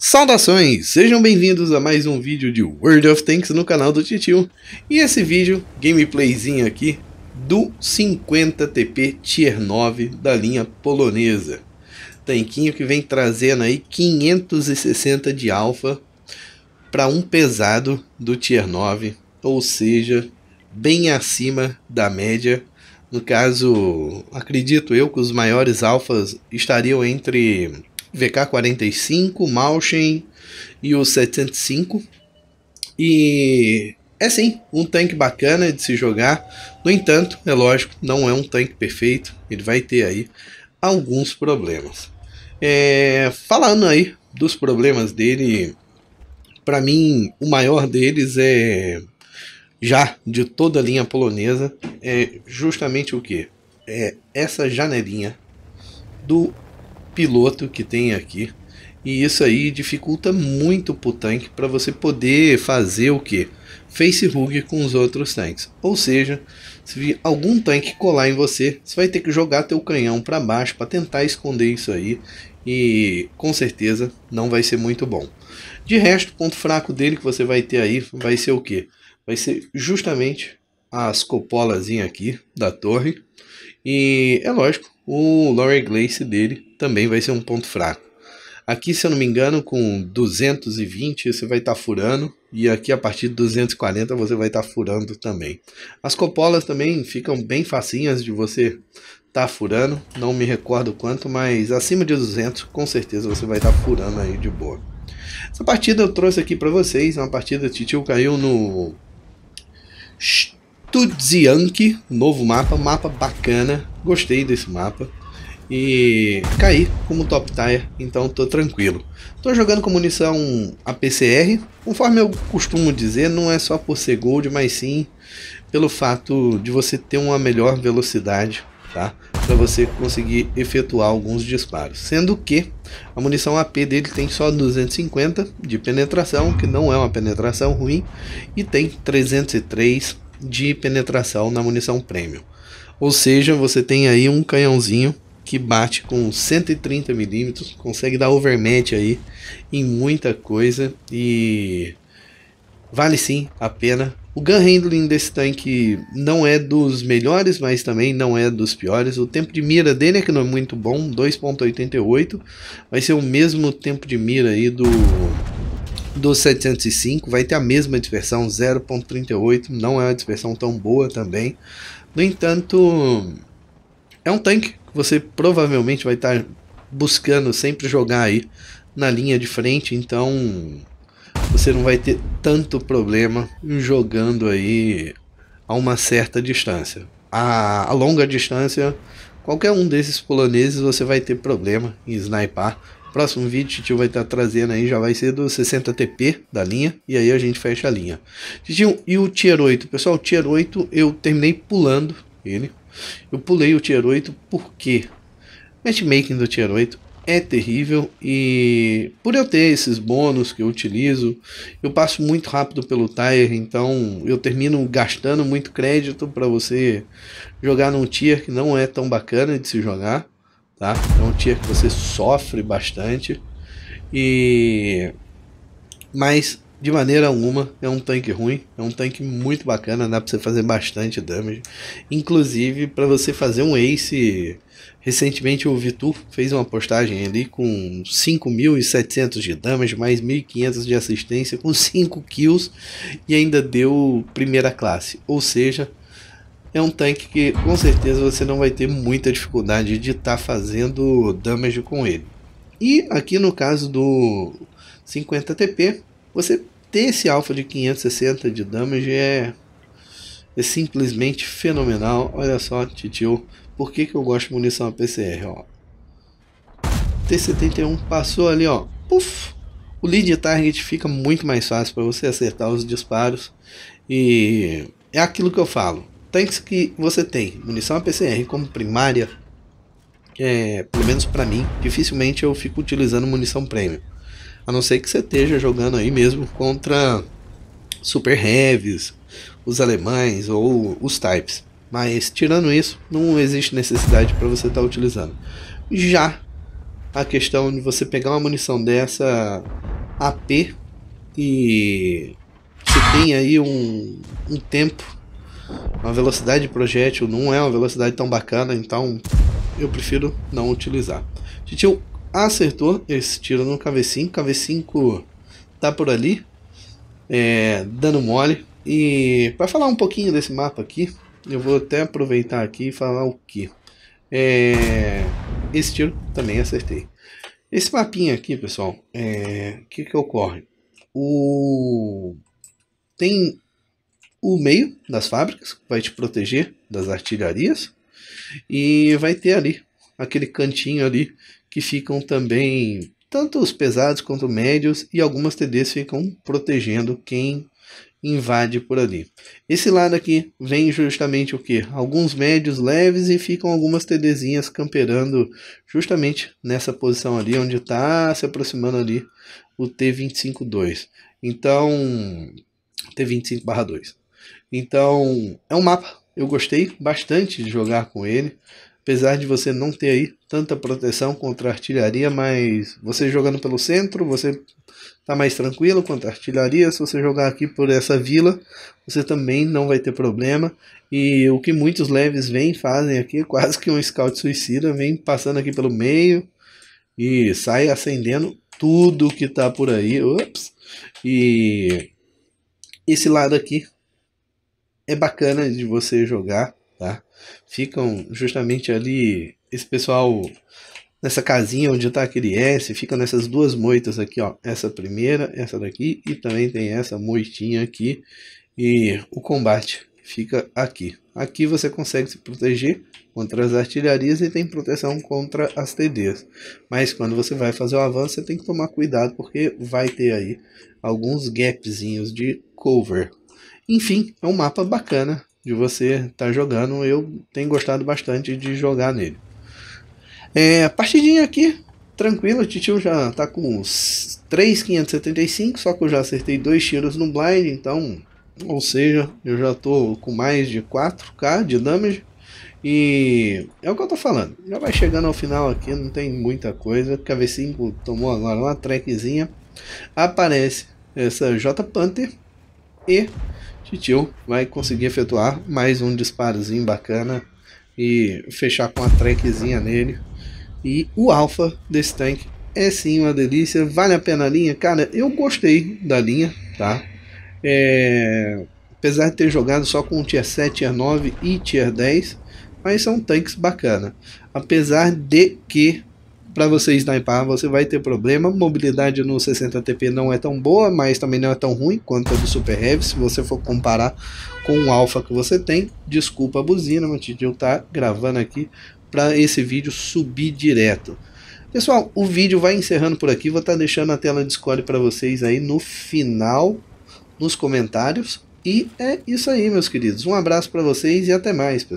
Saudações! Sejam bem-vindos a mais um vídeo de World of Tanks no canal do Titio. E esse vídeo, gameplayzinho aqui, do 50 TP Tier 9 da linha polonesa. Tanquinho que vem trazendo aí 560 de alfa para um pesado do Tier 9, ou seja, bem acima da média. No caso, acredito eu que os maiores alfas estariam entre VK45, Malchen e o 705. E é sim, um tanque bacana de se jogar. No entanto, é lógico, não é um tanque perfeito. Ele vai ter aí alguns problemas. É, falando aí dos problemas dele, para mim o maior deles é já de toda a linha polonesa é justamente o que é essa janelinha do piloto que tem aqui. E isso aí dificulta muito pro o tanque para você poder fazer o que? Facebook com os outros tanques. Ou seja, se algum tanque colar em você, você vai ter que jogar teu canhão para baixo para tentar esconder isso aí. E com certeza não vai ser muito bom. De resto, o ponto fraco dele que você vai ter aí vai ser o que? Vai ser justamente as copolazinhas aqui da torre. E é lógico, o Laurie Glace dele também vai ser um ponto fraco. Aqui, se eu não me engano, com 220 você vai estar tá furando e aqui a partir de 240 você vai estar tá furando também. As copolas também ficam bem facinhas de você estar tá furando, não me recordo quanto, mas acima de 200 com certeza você vai estar tá furando aí de boa. Essa partida eu trouxe aqui para vocês, uma partida Titio caiu no Studzianki, novo mapa, mapa bacana, gostei desse mapa e caí como top tier, então tô tranquilo. Tô jogando com munição APCR, conforme eu costumo dizer, não é só por ser gold, mas sim pelo fato de você ter uma melhor velocidade, tá? Para você conseguir efetuar alguns disparos. Sendo que a munição AP dele tem só 250 de penetração, que não é uma penetração ruim, e tem 303 de penetração na munição premium. Ou seja, você tem aí um canhãozinho que bate com 130 milímetros, consegue dar overmatch aí em muita coisa e vale sim a pena. O gun handling desse tanque não é dos melhores, mas também não é dos piores. O tempo de mira dele é que não é muito bom, 2.88, vai ser o mesmo tempo de mira aí do do 705, vai ter a mesma dispersão, 0.38, não é uma dispersão tão boa também. No entanto, é um tanque você provavelmente vai estar tá buscando sempre jogar aí na linha de frente, então você não vai ter tanto problema jogando aí a uma certa distância. A, a longa distância, qualquer um desses poloneses você vai ter problema em sniper Próximo vídeo Titio vai estar tá trazendo aí, já vai ser do 60 TP da linha, e aí a gente fecha a linha. Titio, e o Tier 8? Pessoal, o Tier 8 eu terminei pulando ele, eu pulei o Tier 8 porque matchmaking do Tier 8 é terrível e por eu ter esses bônus que eu utilizo, eu passo muito rápido pelo tire, então eu termino gastando muito crédito para você jogar num tier que não é tão bacana de se jogar, tá? É um tier que você sofre bastante e mas de maneira alguma, é um tanque ruim, é um tanque muito bacana, dá para você fazer bastante damage. Inclusive, para você fazer um ace, recentemente o Vitor fez uma postagem ali com 5.700 de damage, mais 1.500 de assistência, com 5 kills e ainda deu primeira classe. Ou seja, é um tanque que com certeza você não vai ter muita dificuldade de estar tá fazendo damage com ele. E aqui no caso do 50 TP, você ter esse alfa de 560 de damage é, é simplesmente fenomenal. Olha só, titio, por que, que eu gosto de munição APCR, ó. T-71 passou ali, ó. Puf! O lead target fica muito mais fácil para você acertar os disparos. E é aquilo que eu falo. Tanks que você tem munição APCR como primária, é, pelo menos para mim, dificilmente eu fico utilizando munição premium. A não ser que você esteja jogando aí mesmo contra Super Heavies, os alemães ou os Types. Mas tirando isso, não existe necessidade para você estar tá utilizando. Já a questão de você pegar uma munição dessa AP e você tem aí um, um tempo, uma velocidade de projétil não é uma velocidade tão bacana, então eu prefiro não utilizar. Titio acertou esse tiro no KV5. KV5 tá por ali, é, dando mole. E para falar um pouquinho desse mapa aqui, eu vou até aproveitar aqui e falar o que. É, esse tiro também acertei. Esse mapinha aqui, pessoal, o é, que que ocorre? O... Tem o meio das fábricas, que vai te proteger das artilharias, e vai ter ali, aquele cantinho ali, que ficam também, tanto os pesados quanto médios, e algumas TDs ficam protegendo quem invade por ali. Esse lado aqui vem justamente o que? Alguns médios leves e ficam algumas TDzinhas camperando justamente nessa posição ali, onde está se aproximando ali o T25-2. Então, T25-2. Então, é um mapa. Eu gostei bastante de jogar com ele apesar de você não ter aí tanta proteção contra artilharia, mas você jogando pelo centro, você tá mais tranquilo contra artilharia. Se você jogar aqui por essa vila, você também não vai ter problema. E o que muitos leves vêm fazem aqui, quase que um scout suicida, vem passando aqui pelo meio e sai acendendo tudo que tá por aí. Ups. E esse lado aqui é bacana de você jogar tá? Ficam justamente ali, esse pessoal nessa casinha onde está aquele S, fica nessas duas moitas aqui, ó. Essa primeira, essa daqui e também tem essa moitinha aqui e o combate fica aqui. Aqui você consegue se proteger contra as artilharias e tem proteção contra as TDs. Mas quando você vai fazer o avanço, você tem que tomar cuidado porque vai ter aí alguns gapzinhos de cover. Enfim, é um mapa bacana de você estar tá jogando. Eu tenho gostado bastante de jogar nele. É, partidinha aqui, tranquila. O Titio já tá com 3,575, só que eu já acertei dois tiros no blind, então. Ou seja, eu já tô com mais de 4k de damage. E é o que eu tô falando. Já vai chegando ao final aqui, não tem muita coisa. KV5 tomou agora uma trequezinha. Aparece essa J Panther e Titio vai conseguir efetuar mais um disparozinho bacana e fechar com a trequezinha nele. E o alfa desse tanque é sim uma delícia, vale a pena a linha, cara, eu gostei da linha, tá? É... Apesar de ter jogado só com tier 7, tier 9 e tier 10, mas são tanques bacana. Apesar de que para você sniper você vai ter problema. Mobilidade no 60TP não é tão boa, mas também não é tão ruim quanto a do Super Heavy. Se você for comparar com o Alpha que você tem, desculpa a buzina, mas eu tá gravando aqui para esse vídeo subir direto. Pessoal, o vídeo vai encerrando por aqui. Vou estar tá deixando a tela de score para vocês aí no final, nos comentários. E é isso aí, meus queridos. Um abraço para vocês e até mais, pessoal.